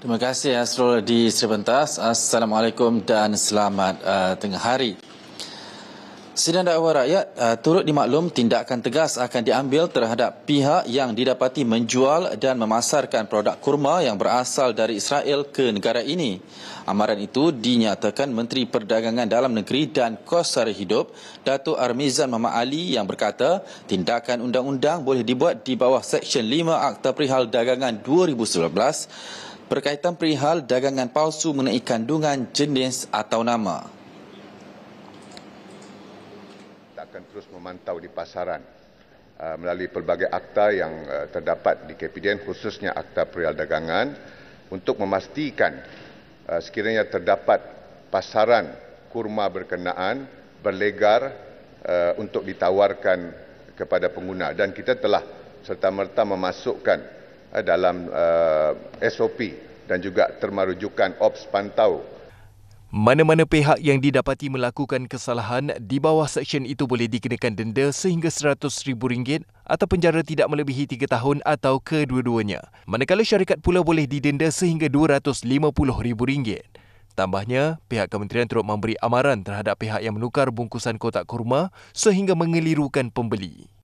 Terima kasih Astrol di Serbentas. Assalamualaikum dan selamat uh, tengah hari. Sidang dakwa rakyat uh, turut dimaklum tindakan tegas akan diambil terhadap pihak yang didapati menjual dan memasarkan produk kurma yang berasal dari Israel ke negara ini. Amaran itu dinyatakan Menteri Perdagangan Dalam Negeri dan Kos Sara Hidup, Datuk Armizan Mama Ali yang berkata tindakan undang-undang boleh dibuat di bawah Seksyen 5 Akta Perihal Dagangan 2019 berkaitan perihal dagangan palsu mengenai kandungan jenis atau nama. Kita akan terus memantau di pasaran uh, melalui pelbagai akta yang uh, terdapat di KPDN khususnya akta perihal dagangan untuk memastikan uh, sekiranya terdapat pasaran kurma berkenaan berlegar untuk ditawarkan kepada pengguna dan kita telah serta-merta memasukkan Eh, dalam uh, eh, SOP dan juga termarujukan ops pantau. Mana-mana pihak yang didapati melakukan kesalahan di bawah seksyen itu boleh dikenakan denda sehingga RM100,000 atau penjara tidak melebihi 3 tahun atau kedua-duanya. Manakala syarikat pula boleh didenda sehingga RM250,000. Tambahnya, pihak kementerian turut memberi amaran terhadap pihak yang menukar bungkusan kotak kurma sehingga mengelirukan pembeli.